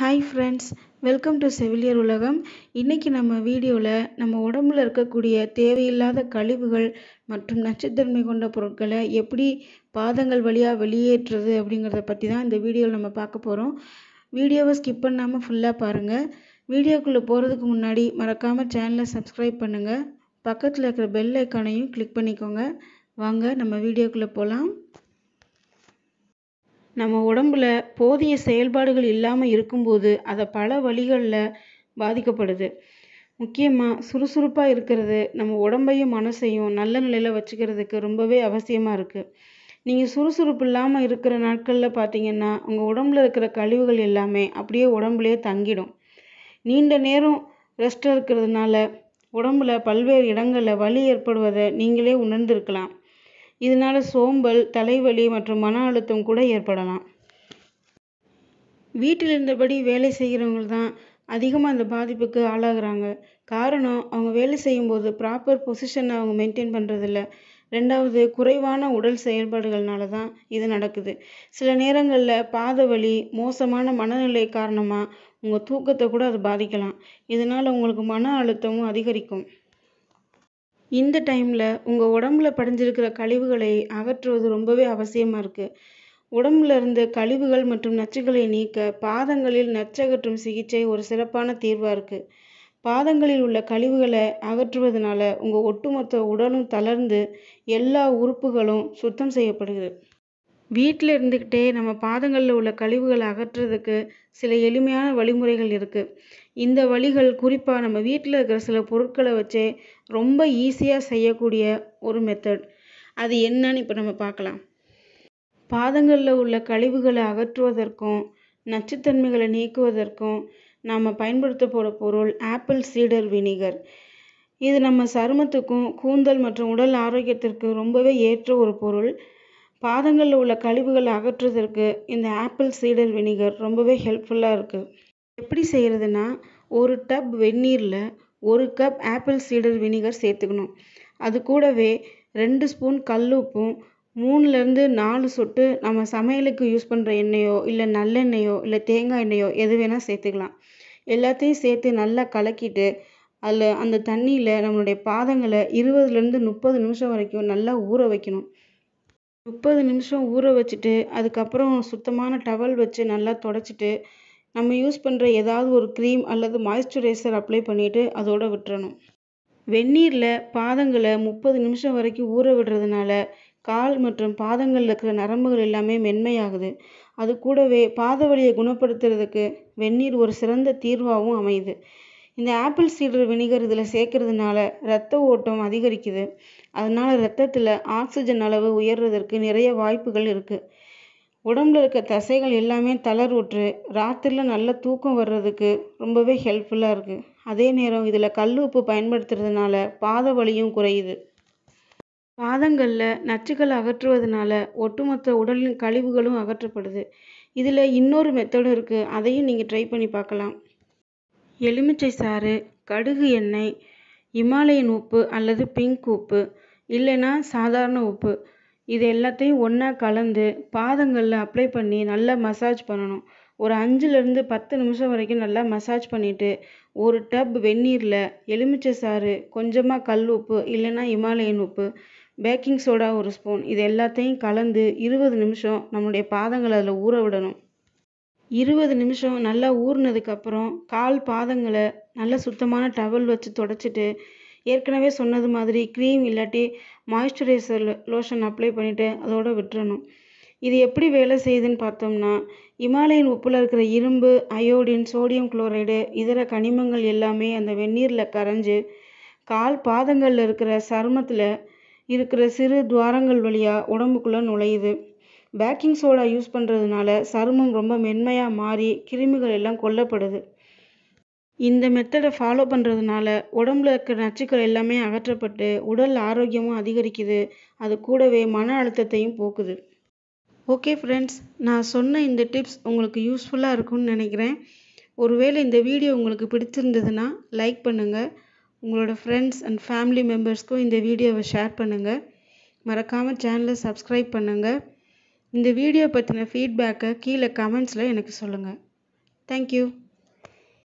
hi friends welcome to செவிலியர் உலகம் இன்றைக்கி நம்ம வீடியோவில் நம்ம உடம்புல இருக்கக்கூடிய தேவையில்லாத கழிவுகள் மற்றும் நச்சுத்தன்மை கொண்ட பொருட்களை எப்படி பாதங்கள் வழியாக வெளியேற்றுறது அப்படிங்கிறத பற்றி தான் இந்த வீடியோவில் நம்ம பார்க்க போகிறோம் வீடியோவை ஸ்கிப் பண்ணாமல் ஃபுல்லாக பாருங்கள் வீடியோக்குள்ளே போகிறதுக்கு முன்னாடி மறக்காமல் சேனலை சப்ஸ்கிரைப் பண்ணுங்கள் பக்கத்தில் இருக்கிற பெல் ஐக்கானையும் கிளிக் பண்ணிக்கோங்க வாங்க நம்ம வீடியோக்குள்ளே போகலாம் நம்ம உடம்புல போதிய செயல்பாடுகள் இல்லாமல் இருக்கும்போது அதை பல வழிகளில் பாதிக்கப்படுது முக்கியமாக சுறுசுறுப்பாக இருக்கிறது நம்ம உடம்பையும் மனசையும் நல்ல நிலையில் வச்சுக்கிறதுக்கு ரொம்பவே அவசியமாக இருக்குது நீங்கள் சுறுசுறுப்பு இல்லாமல் இருக்கிற நாட்களில் பார்த்தீங்கன்னா உங்கள் உடம்புல இருக்கிற கழிவுகள் எல்லாமே அப்படியே உடம்புலேயே தங்கிடும் நீண்ட நேரம் ரெஸ்ட் இருக்கிறதுனால உடம்புல பல்வேறு இடங்களில் வலி ஏற்படுவதை நீங்களே உணர்ந்திருக்கலாம் இதனால் சோம்பல் தலைவலி மற்றும் மன அழுத்தம் கூட ஏற்படலாம் வீட்டில் இருந்தபடி வேலை செய்கிறவங்க தான் அதிகமாக அந்த பாதிப்புக்கு ஆளாகிறாங்க காரணம் அவங்க வேலை செய்யும்போது ப்ராப்பர் பொசிஷனை அவங்க மெயின்டைன் பண்ணுறதில்ல ரெண்டாவது குறைவான உடல் செயல்பாடுகள்னால தான் இது நடக்குது சில நேரங்களில் பாத வலி மோசமான மனநிலை காரணமாக உங்கள் தூக்கத்தை கூட அது பாதிக்கலாம் இதனால் உங்களுக்கு மன அழுத்தமும் அதிகரிக்கும் இந்த டைமில் உங்கள் உடம்புல படிஞ்சிருக்கிற கழிவுகளை அகற்றுவது ரொம்பவே அவசியமாக இருக்குது உடம்புல இருந்து கழிவுகள் மற்றும் நச்சுகளை நீக்க பாதங்களில் நச்சகற்றும் சிகிச்சை ஒரு சிறப்பான தீர்வாக இருக்குது பாதங்களில் உள்ள கழிவுகளை அகற்றுவதனால உங்கள் ஒட்டுமொத்த உடலும் தளர்ந்து எல்லா உறுப்புகளும் சுத்தம் செய்யப்படுகிறது வீட்டில் இருந்துக்கிட்டே நம்ம பாதங்களில் உள்ள கழிவுகளை அகற்றுறதுக்கு சில எளிமையான வழிமுறைகள் இருக்குது இந்த வழிகள் குறிப்பாக நம்ம வீட்டில் இருக்கிற சில பொருட்களை வச்சே ரொம்ப ஈஸியாக செய்யக்கூடிய ஒரு மெத்தட் அது என்னன்னு இப்போ நம்ம பார்க்கலாம் பாதங்களில் உள்ள கழிவுகளை அகற்றுவதற்கும் நச்சுத்தன்மைகளை நீக்குவதற்கும் நாம் பயன்படுத்த போகிற பொருள் ஆப்பிள் சீடர் வினிகர் இது நம்ம சருமத்துக்கும் கூந்தல் மற்றும் உடல் ஆரோக்கியத்திற்கு ரொம்பவே ஏற்ற ஒரு பொருள் பாதங்களில் உள்ள கழிவுகளை அகற்றுவதற்கு இந்த ஆப்பிள் சீடர் வினிகர் ரொம்பவே ஹெல்ப்ஃபுல்லாக இருக்குது எப்படி செய்கிறதுனா ஒரு டப் வெந்நீரில் ஒரு கப் ஆப்பிள் சீடர் வினிகர் சேர்த்துக்கணும் அது கூடவே ரெண்டு ஸ்பூன் கல் உப்பும் மூணுலேருந்து நாலு சொட்டு நம்ம சமையலுக்கு யூஸ் பண்ணுற எண்ணெயோ இல்லை நல்லெண்ணெயோ இல்லை தேங்காய் எண்ணெயோ எது வேணால் சேர்த்துக்கலாம் எல்லாத்தையும் சேர்த்து நல்லா கலக்கிட்டு அதில் அந்த தண்ணியில் நம்மளுடைய பாதங்களை இருபதுலேருந்து முப்பது நிமிஷம் வரைக்கும் நல்லா ஊற வைக்கணும் முப்பது நிமிஷம் ஊற வச்சுட்டு அதுக்கப்புறம் சுத்தமான டவல் வச்சு நல்லா துடைச்சிட்டு நம்ம யூஸ் பண்ணுற ஏதாவது ஒரு க்ரீம் அல்லது மாய்ஸ்சுரைசர் அப்ளை பண்ணிவிட்டு அதோட விட்டுறணும் வெந்நீரில் பாதங்களை முப்பது நிமிஷம் வரைக்கும் ஊற விடுறதுனால கால் மற்றும் பாதங்களில் இருக்கிற நரம்புகள் எல்லாமே மென்மையாகுது அது கூடவே பாத வழியை குணப்படுத்துறதுக்கு வெந்நீர் ஒரு சிறந்த தீர்வாகவும் அமையுது இந்த ஆப்பிள் சீடர் வினிகர் இதில் சேர்க்கறதுனால ரத்த ஓட்டம் அதிகரிக்குது அதனால் ரத்தத்தில் ஆக்சிஜன் அளவு உயர்றதற்கு நிறைய வாய்ப்புகள் இருக்குது உடம்புல இருக்க தசைகள் எல்லாமே தளர்வுற்று ராத்திரியில் நல்ல தூக்கம் வர்றதுக்கு ரொம்பவே ஹெல்ப்ஃபுல்லாக இருக்குது அதே நேரம் இதில் கல் உப்பு பயன்படுத்துறதுனால பாத வலியும் குறையுது பாதங்களில் நச்சுக்களை அகற்றுவதனால ஒட்டுமொத்த உடலின் கழிவுகளும் அகற்றப்படுது இதில் இன்னொரு மெத்தடும் இருக்குது அதையும் நீங்கள் ட்ரை பண்ணி பார்க்கலாம் எலுமிச்சை சாறு கடுகு எண்ணெய் இமாலயன் உப்பு அல்லது பிங்க் உப்பு இல்லைன்னா சாதாரண உப்பு இது எல்லாத்தையும் ஒன்றா கலந்து பாதங்களில் அப்ளை பண்ணி நல்லா மசாஜ் பண்ணணும் ஒரு அஞ்சுலேருந்து பத்து நிமிஷம் வரைக்கும் நல்லா மசாஜ் பண்ணிவிட்டு ஒரு டப் வெந்நீரில் எலுமிச்சை சாறு கொஞ்சமாக கல் உப்பு இல்லைன்னா இமாலயன் உப்பு பேக்கிங் சோடா ஒரு ஸ்பூன் இது எல்லாத்தையும் கலந்து இருபது நிமிஷம் நம்முடைய பாதங்களை அதில் ஊற விடணும் இருபது நிமிஷம் நல்லா ஊறினதுக்கப்புறம் கால் பாதங்களை நல்லா சுத்தமான டவல் வச்சு தொடச்சிட்டு ஏற்கனவே சொன்னது மாதிரி க்ரீம் இல்லாட்டி மாய்ஸ்சரைசர் லோஷன் அப்ளை பண்ணிவிட்டு அதோடு விட்டுறணும் இது எப்படி வேலை செய்யுதுன்னு பார்த்தோம்னா இமாலயன் உப்பில் இருக்கிற இரும்பு அயோடின் சோடியம் குளோரைடு இதர கனிமங்கள் எல்லாமே அந்த வெந்நீரில் கரைஞ்சு கால் பாதங்களில் இருக்கிற சருமத்தில் இருக்கிற சிறு துவாரங்கள் வழியாக உடம்புக்குள்ளே நுழையுது பேக்கிங் சோடா யூஸ் பண்ணுறதுனால சருமம் ரொம்ப மென்மையாக மாறி கிருமிகள் எல்லாம் கொல்லப்படுது இந்த மெத்தடை ஃபாலோ பண்ணுறதுனால உடம்புல இருக்கிற நச்சுக்கள் எல்லாமே அகற்றப்பட்டு உடல் ஆரோக்கியமும் அதிகரிக்குது அது கூடவே மன அழுத்தத்தையும் போக்குது ஓகே ஃப்ரெண்ட்ஸ் நான் சொன்ன இந்த டிப்ஸ் உங்களுக்கு யூஸ்ஃபுல்லாக இருக்கும்னு நினைக்கிறேன் ஒருவேளை இந்த வீடியோ உங்களுக்கு பிடிச்சிருந்ததுன்னா லைக் பண்ணுங்கள் உங்களோட ஃப்ரெண்ட்ஸ் அண்ட் ஃபேமிலி மெம்பர்ஸ்க்கும் இந்த வீடியோவை ஷேர் பண்ணுங்கள் மறக்காமல் சேனலை சப்ஸ்கிரைப் பண்ணுங்கள் இந்த வீடியோ பற்றின ஃபீட்பேக்கை கீழே கமெண்ட்ஸில் எனக்கு சொல்லுங்கள் தேங்க்யூ